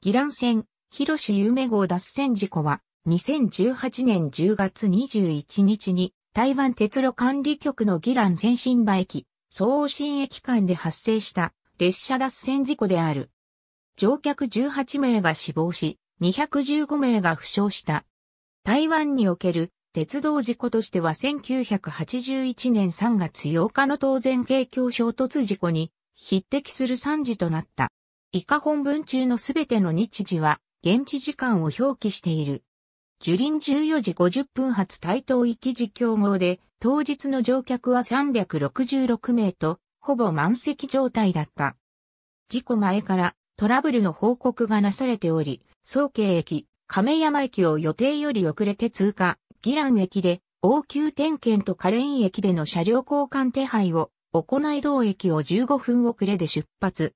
ギラン線、広志夢号脱線事故は、2018年10月21日に、台湾鉄路管理局のギラン先進馬駅、総新駅間で発生した列車脱線事故である。乗客18名が死亡し、215名が負傷した。台湾における鉄道事故としては1981年3月8日の当然景況衝突事故に匹敵する惨事となった。以下本文中のすべての日時は、現地時間を表記している。樹林14時50分発台東行き時競合で、当日の乗客は366名と、ほぼ満席状態だった。事故前からトラブルの報告がなされており、早慶駅、亀山駅を予定より遅れて通過、ギラン駅で、応急点検とカレン駅での車両交換手配を、行い同駅を15分遅れで出発。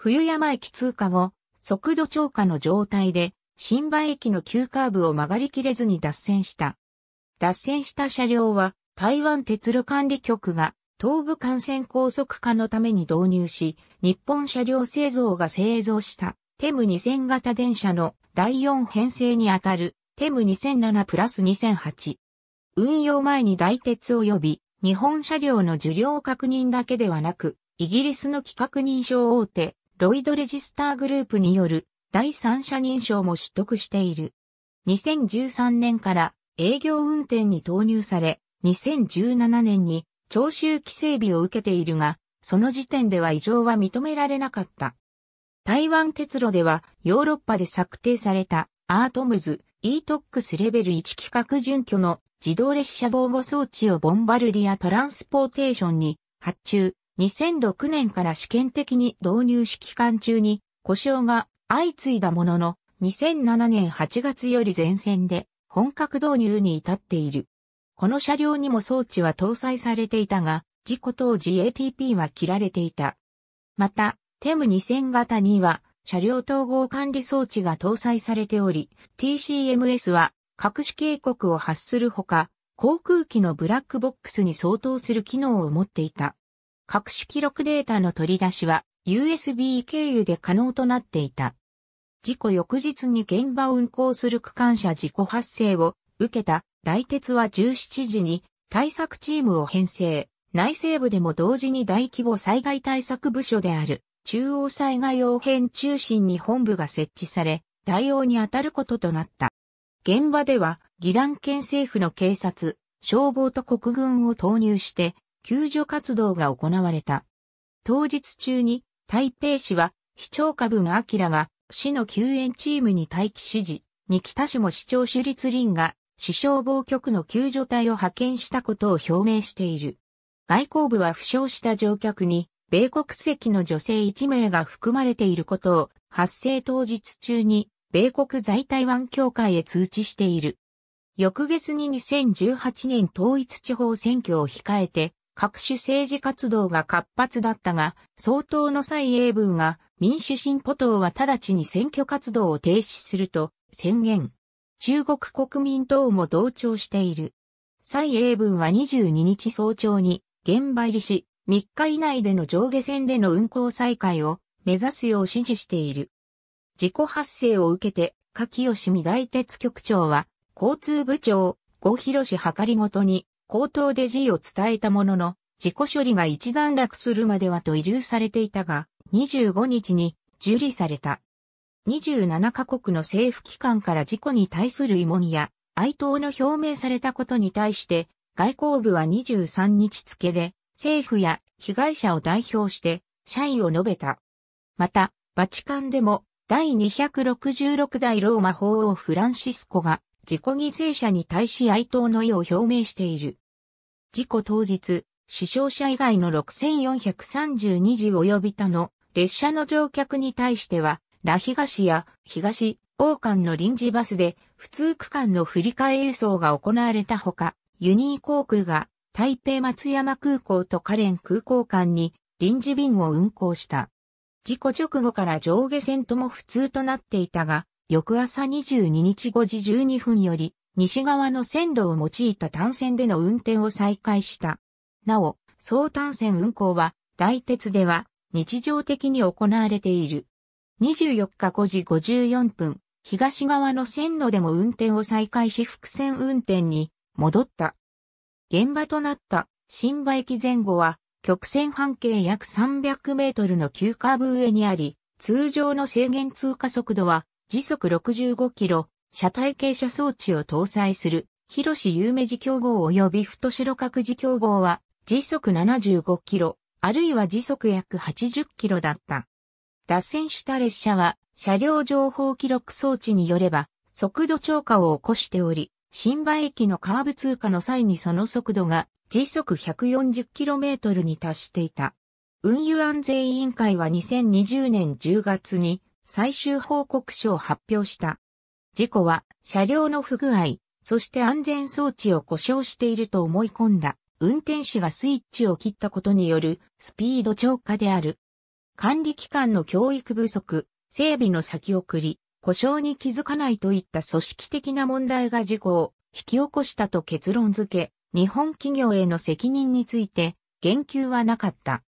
冬山駅通過後、速度超過の状態で、新馬駅の急カーブを曲がりきれずに脱線した。脱線した車両は、台湾鉄路管理局が東部幹線高速化のために導入し、日本車両製造が製造したテム2000型電車の第4編成にあたるテム2007プラス2008。運用前に大鉄及び日本車両の受領確認だけではなく、イギリスの規格認証大手ロイドレジスターグループによる第三者認証も取得している。2013年から営業運転に投入され、2017年に徴収規制日を受けているが、その時点では異常は認められなかった。台湾鉄路ではヨーロッパで策定されたアートムズ E-TOX レベル1規格準拠の自動列車防護装置をボンバルディアトランスポーテーションに発注、2006年から試験的に導入式期間中に故障が相次いだものの、2007年8月より前線で本格導入に至っている。この車両にも装置は搭載されていたが、事故当時 ATP は切られていた。また、テム2000型には車両統合管理装置が搭載されており、TCMS は隠し警告を発するほか、航空機のブラックボックスに相当する機能を持っていた。各種記録データの取り出しは USB 経由で可能となっていた。事故翌日に現場を運行する区間車事故発生を受けた大鉄は17時に対策チームを編成。内西部でも同時に大規模災害対策部署である中央災害用編中心に本部が設置され、対応に当たることとなった。現場では、ギラン県政府の警察、消防と国軍を投入して、救助活動が行われた。当日中に台北市は市長下文明が市の救援チームに待機指示に北市も市長主立林が市消防局の救助隊を派遣したことを表明している。外交部は負傷した乗客に米国籍の女性1名が含まれていることを発生当日中に米国在台湾協会へ通知している。翌月に2018年統一地方選挙を控えて各種政治活動が活発だったが、総統の蔡英文が民主進歩党は直ちに選挙活動を停止すると宣言。中国国民党も同調している。蔡英文は22日早朝に現場入りし、3日以内での上下線での運行再開を目指すよう指示している。事故発生を受けて、柿吉見大鉄局長は、交通部長、郷広氏計りごとに、口頭で辞意を伝えたものの、自己処理が一段落するまではと遺留されていたが、25日に受理された。27カ国の政府機関から事故に対する疑問や哀悼の表明されたことに対して、外交部は23日付で、政府や被害者を代表して謝意を述べた。また、バチカンでも第266代ローマ法王フランシスコが自己犠牲者に対し哀悼の意を表明している。事故当日、死傷者以外の6432時及び他の列車の乗客に対しては、ラ東や東、王冠の臨時バスで普通区間の振り替え輸送が行われたほか、ユニー航空が台北松山空港とカレン空港間に臨時便を運航した。事故直後から上下線とも普通となっていたが、翌朝22日5時12分より、西側の線路を用いた単線での運転を再開した。なお、総単線運行は、大鉄では、日常的に行われている。24日5時54分、東側の線路でも運転を再開し伏線運転に戻った。現場となった新馬駅前後は曲線半径約300メートルの急カーブ上にあり、通常の制限通過速度は時速65キロ、車体傾斜装置を搭載する、広志有名寺競合及び太白角寺競合は、時速75キロ、あるいは時速約80キロだった。脱線した列車は、車両情報記録装置によれば、速度超過を起こしており、新馬駅のカーブ通過の際にその速度が時速 140km に達していた。運輸安全委員会は2020年10月に最終報告書を発表した。事故は車両の不具合、そして安全装置を故障していると思い込んだ運転士がスイッチを切ったことによるスピード超過である。管理機関の教育不足、整備の先送り、故障に気づかないといった組織的な問題が事故を引き起こしたと結論付け、日本企業への責任について言及はなかった。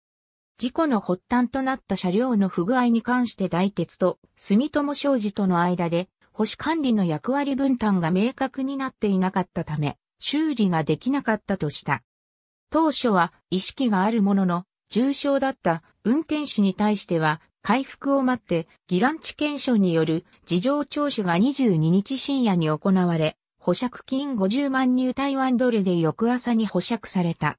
事故の発端となった車両の不具合に関して大鉄と住友商事との間で保守管理の役割分担が明確になっていなかったため、修理ができなかったとした。当初は意識があるものの、重傷だった運転士に対しては、回復を待って、ギランチ検証による事情聴取が22日深夜に行われ、保釈金50万入台湾ドルで翌朝に保釈された。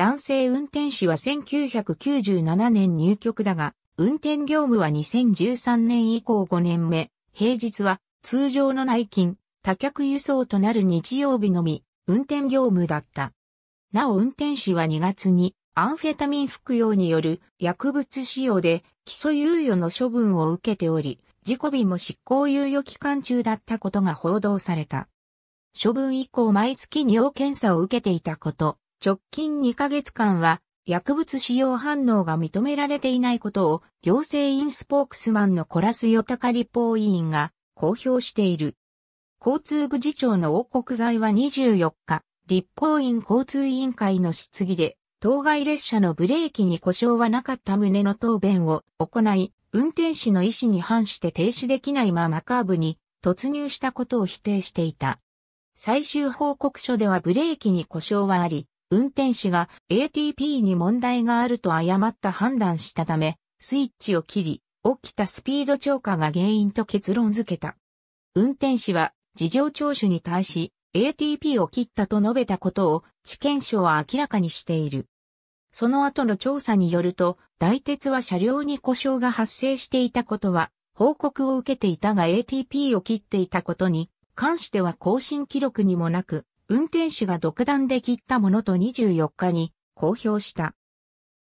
男性運転士は1997年入局だが、運転業務は2013年以降5年目、平日は通常の内勤、多客輸送となる日曜日のみ、運転業務だった。なお運転士は2月にアンフェタミン服用による薬物使用で基礎猶予の処分を受けており、事故日も執行猶予期間中だったことが報道された。処分以降毎月尿検査を受けていたこと、直近2ヶ月間は薬物使用反応が認められていないことを行政院スポークスマンのコラス・ヨタカ立法委員が公表している。交通部次長の王国材は24日、立法院交通委員会の質疑で、当該列車のブレーキに故障はなかった旨の答弁を行い、運転士の意思に反して停止できないままカーブに突入したことを否定していた。最終報告書ではブレーキに故障はあり、運転士が ATP に問題があると誤った判断したため、スイッチを切り、起きたスピード超過が原因と結論付けた。運転士は事情聴取に対し ATP を切ったと述べたことを地検省は明らかにしている。その後の調査によると、大鉄は車両に故障が発生していたことは報告を受けていたが ATP を切っていたことに関しては更新記録にもなく、運転手が独断で切ったものと24日に公表した。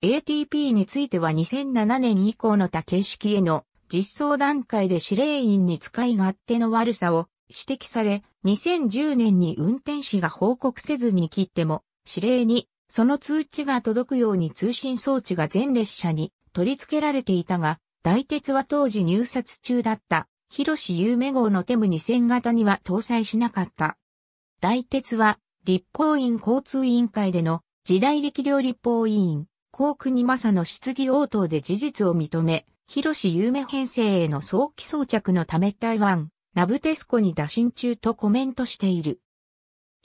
ATP については2007年以降の他形式への実装段階で司令員に使い勝手の悪さを指摘され、2010年に運転士が報告せずに切っても、指令にその通知が届くように通信装置が全列車に取り付けられていたが、大鉄は当時入札中だった、広志夢号のテム2000型には搭載しなかった。大鉄は、立法院交通委員会での時代力量立法委員、高国正の質疑応答で事実を認め、広志有名編成への早期装着のため台湾、ナブテスコに打診中とコメントしている。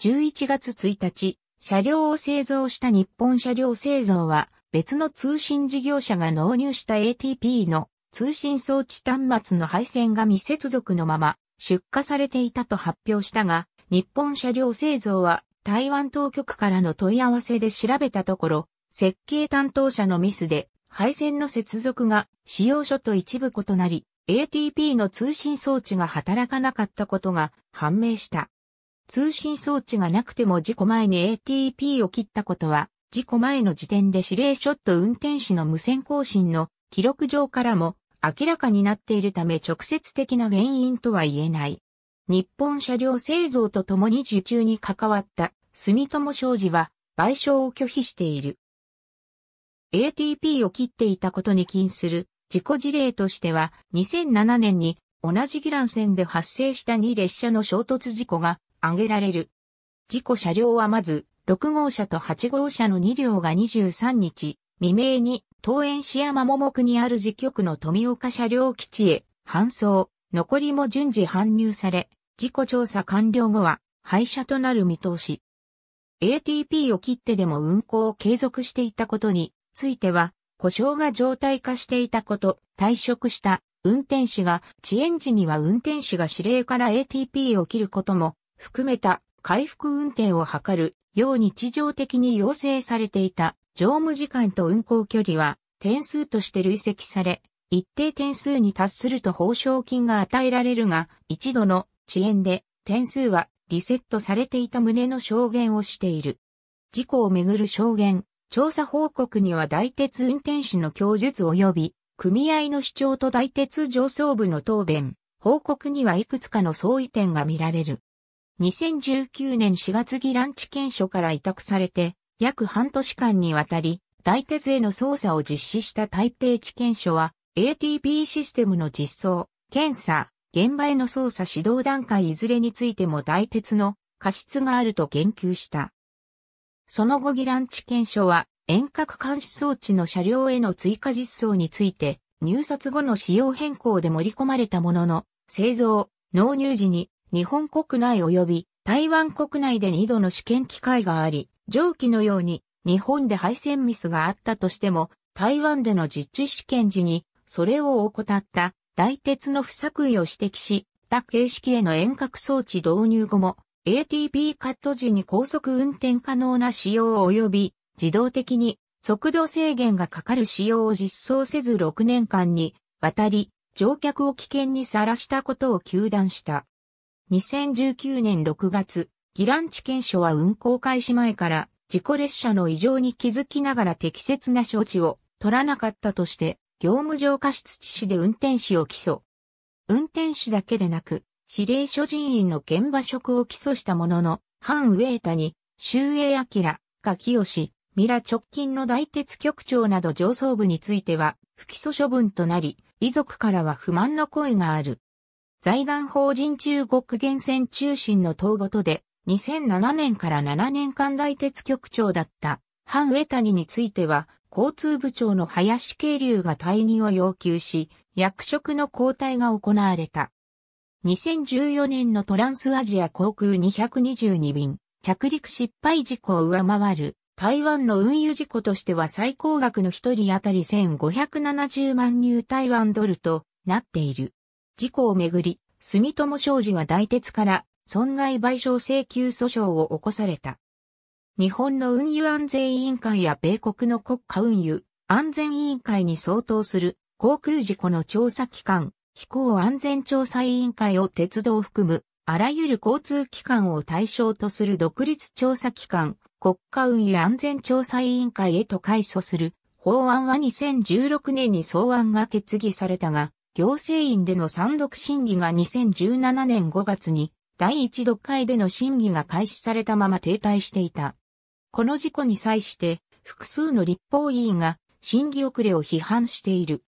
11月1日、車両を製造した日本車両製造は、別の通信事業者が納入した ATP の通信装置端末の配線が未接続のまま出荷されていたと発表したが、日本車両製造は台湾当局からの問い合わせで調べたところ、設計担当者のミスで配線の接続が使用書と一部異なり、ATP の通信装置が働かなかったことが判明した。通信装置がなくても事故前に ATP を切ったことは、事故前の時点で指令ショット運転士の無線更新の記録上からも明らかになっているため直接的な原因とは言えない。日本車両製造とともに受注に関わった住友商事は賠償を拒否している。ATP を切っていたことに起因する事故事例としては2007年に同じギラン線で発生した2列車の衝突事故が挙げられる。事故車両はまず6号車と8号車の2両が23日未明に東園市山桃区にある自局の富岡車両基地へ搬送、残りも順次搬入され、事故調査完了後は廃車となる見通し。ATP を切ってでも運行を継続していたことについては、故障が常態化していたこと、退職した運転士が遅延時には運転士が指令から ATP を切ることも含めた回復運転を図るよう日常的に要請されていた乗務時間と運行距離は点数として累積され、一定点数に達すると報奨金が与えられるが、一度の遅延で、点数はリセットされていた旨の証言をしている。事故をめぐる証言、調査報告には大鉄運転士の供述及び、組合の主張と大鉄上層部の答弁、報告にはいくつかの相違点が見られる。2019年4月議ランチ検所から委託されて、約半年間にわたり、大鉄への捜査を実施した台北地検所は、ATP システムの実装、検査、現場への捜査指導段階いずれについても大鉄の過失があると言及した。その後ギランチ検証は遠隔監視装置の車両への追加実装について入札後の仕様変更で盛り込まれたものの製造、納入時に日本国内及び台湾国内で2度の試験機会があり、上記のように日本で配線ミスがあったとしても、台湾での実地試験時にそれを怠った大鉄の不作為を指摘し、他形式への遠隔装置導入後も、a t p カット時に高速運転可能な仕様及び、自動的に速度制限がかかる仕様を実装せず6年間にわたり、乗客を危険にさらしたことを求断した。2019年6月、ギランチ検証は運行開始前から、事故列車の異常に気づきながら適切な処置を取らなかったとして、業務上過失致死で運転士を起訴。運転士だけでなく、指令所人員の現場職を起訴したものの、反上谷、周英明、が清、ミラ直近の大鉄局長など上層部については、不起訴処分となり、遺族からは不満の声がある。財団法人中国厳選中心の党ごとで、2007年から7年間大鉄局長だった、反タニについては、交通部長の林慶隆が退任を要求し、役職の交代が行われた。2014年のトランスアジア航空222便、着陸失敗事故を上回る、台湾の運輸事故としては最高額の1人当たり1570万ニュー台湾ドルとなっている。事故をめぐり、住友商事は大鉄から損害賠償請求訴訟を起こされた。日本の運輸安全委員会や米国の国家運輸安全委員会に相当する航空事故の調査機関、飛行安全調査委員会を鉄道を含むあらゆる交通機関を対象とする独立調査機関、国家運輸安全調査委員会へと改組する法案は2016年に草案が決議されたが、行政院での三読審議が2017年5月に第一読会での審議が開始されたまま停滞していた。この事故に際して、複数の立法委員が審議遅れを批判している。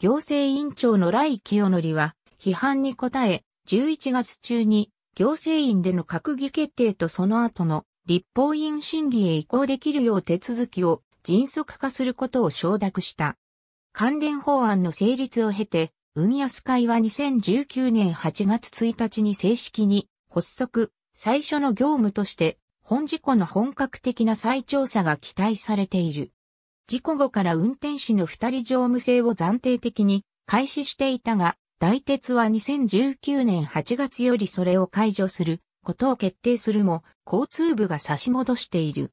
行政委員長の頼清リは、批判に応え、11月中に行政院での閣議決定とその後の立法院審議へ移行できるよう手続きを迅速化することを承諾した。関連法案の成立を経て、運安会は2019年8月1日に正式に発足、最初の業務として本事故の本格的な再調査が期待されている。事故後から運転士の二人乗務制を暫定的に開始していたが、大鉄は2019年8月よりそれを解除することを決定するも、交通部が差し戻している。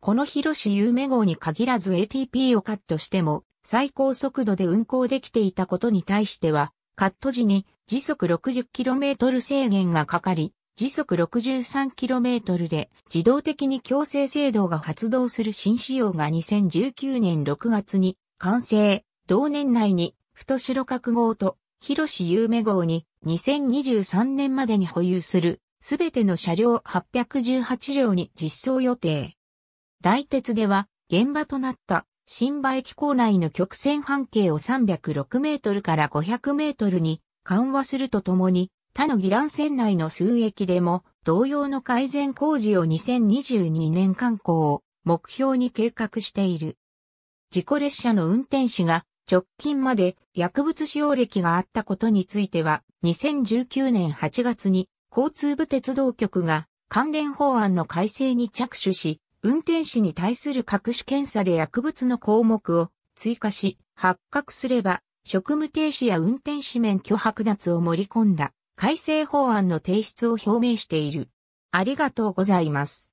この広市有名号に限らず ATP をカットしても、最高速度で運行できていたことに対しては、カット時に時速 60km 制限がかかり、時速 63km で自動的に強制制動が発動する新仕様が2019年6月に完成。同年内に、太白角号と広志有名号に2023年までに保有するすべての車両818両に実装予定。大鉄では現場となった新馬駅構内の曲線半径を306メートルから500メートルに緩和するとともに他のギラン内の数駅でも同様の改善工事を2022年観行を目標に計画している。事故列車の運転士が直近まで薬物使用歴があったことについては2019年8月に交通部鉄道局が関連法案の改正に着手し、運転士に対する各種検査で薬物の項目を追加し、発覚すれば職務停止や運転士免許剥奪を盛り込んだ。改正法案の提出を表明している。ありがとうございます。